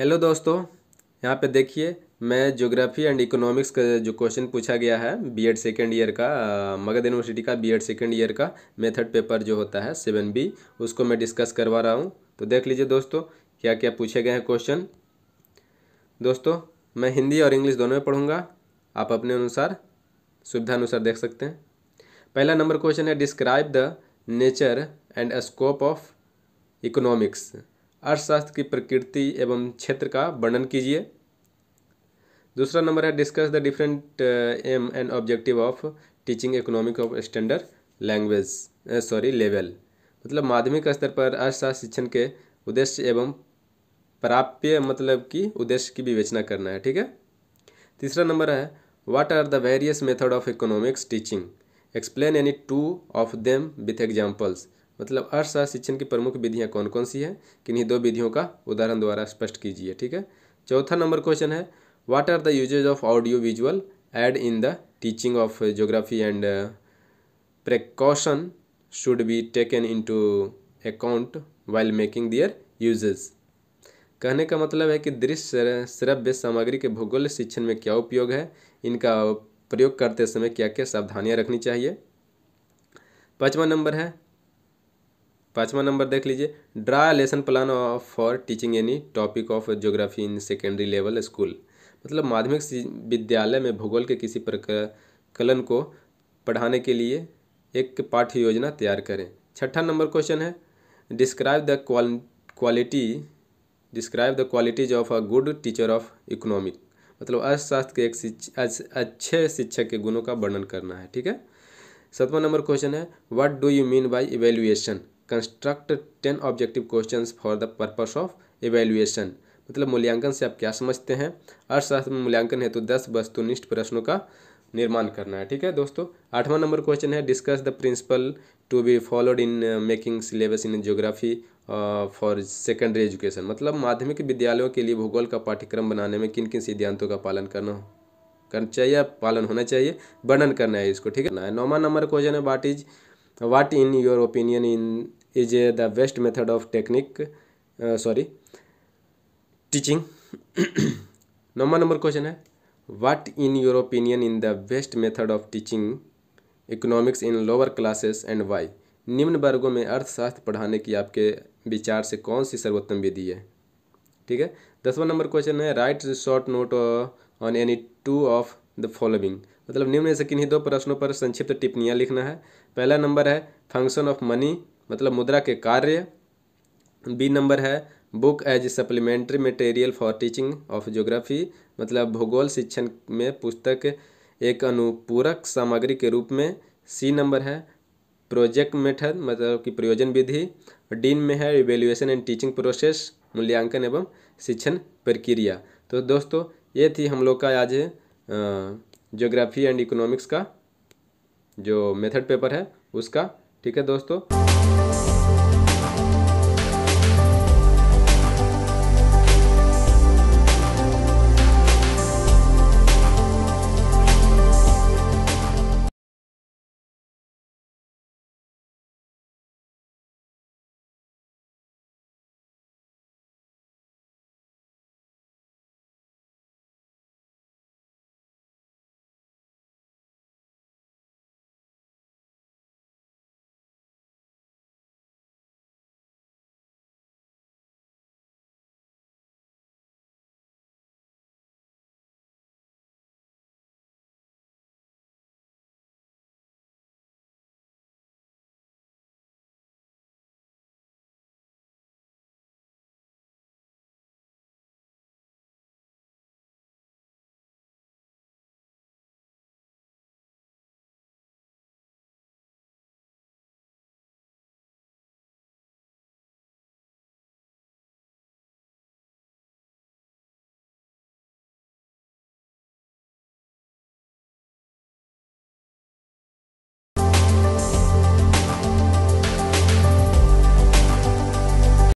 hello दोस्तों यहाँ पे देखिए मैं ज्योग्राफी एंड इकोनॉमिक्स का जो क्वेश्चन पूछा गया है बीएड सेकेंड ईयर का मगध यूनिवर्सिटी का बीएड सेकेंड ईयर का मेथड पेपर जो होता है सेवन बी उसको मैं डिस्कस करवा रहा हूँ तो देख लीजिए दोस्तों क्या क्या पूछे गए हैं क्वेश्चन दोस्तों मैं हिंदी और इंग्लिश दोनों में पढ़ूँगा आप अपने अनुसार सुविधा अनुसार देख सकते हैं पहला नंबर क्वेश्चन है describe the nature and scope of economics अर्थशास्त्र की प्रकृति एवं क्षेत्र का वर्णन कीजिए दूसरा नंबर है discuss the different aim and objective of teaching economic of standard language sorry level मतलब माध्यमिक स्तर पर अर्थशास्त्र शिक्षण के उद्देश्य एवं प्राप्य मतलब कि उद्देश्य की विवेचना करना है ठीक है तीसरा नंबर है what are the various method of economics teaching explain any two of them with examples मतलब अर्थशास्त्र शिक्षण की प्रमुख विधियाँ कौन कौन सी हैं किन्हीं दो विधियों का उदाहरण द्वारा स्पष्ट कीजिए ठीक है चौथा नंबर क्वेश्चन है what are the uses of audio visual aid in the teaching of geography and should be taken into account while making their uses कहने का मतलब है कि दृश्य श्रव्य सामग्री के भूगोल शिक्षण में क्या उपयोग है इनका प्रयोग करते समय क्या क्या सावधानियां रखनी चाहिए पाँचवा नंबर है पाँचवा नंबर देख लीजिए draw lesson plan for teaching any topic of geography in secondary level school मतलब माध्यमिक विद्यालय में भूगोल के किसी प्रकलन को पढ़ाने के लिए एक पाठ्य योजना तैयार करें छठा नंबर क्वेश्चन है describe the quality describe the qualities of a good teacher of economic मतलब अर्थशास्त्र के एक अच्छे शिक्षक के गुणों का वर्णन करना है ठीक है सातवां नंबर क्वेश्चन है what do you mean by evaluation construct ten objective question for the purpose of evaluation मतलब मूल्यांकन से आप क्या समझते हैं अर्थशास्त्र में मूल्यांकन हेतु तो दस वस्तुनिष्ठ प्रश्नों का निर्माण करना है ठीक है दोस्तों आठवां नंबर क्वेश्चन है discuss the principle to be followed in making syllabus in geography for secondary education मतलब माध्यमिक विद्यालयों के लिए भूगोल का पाठ्यक्रम बनाने में किन किन सिद्धांतों का पालन करना हो करना चाहिए पालन होना चाहिए वर्णन करना है इसको ठीक है नौवा नंबर क्वेश्चन है what is what in your opinion in is the best method of technique sorry teaching नौवा नंबर क्वेश्चन है what in your opinion in the best method of teaching economics in lower classes and why निम्न वर्गों में अर्थशास्त्र पढ़ाने की आपके विचार से कौन सी सर्वोत्तम विधि है ठीक है दसवां नंबर क्वेश्चन है write short note on any two of the following मतलब निम्न से किन्हीं दो प्रश्नों पर संक्षिप्त टिप्पणियाँ लिखना है पहला नंबर है फंक्शन ऑफ मनी मतलब मुद्रा के कार्य बी नंबर है book as supplementary material for teaching of geography मतलब भूगोल शिक्षण में पुस्तक एक अनुपूरक सामग्री के रूप में सी नंबर है प्रोजेक्ट मेथड मतलब कि प्रयोजन विधि डीन में है इवेल्युएशन एंड टीचिंग प्रोसेस मूल्यांकन एवं शिक्षण प्रक्रिया तो दोस्तों ये थी हम लोग का आज ज्योग्राफी एंड इकोनॉमिक्स का जो मेथड पेपर है उसका ठीक है दोस्तों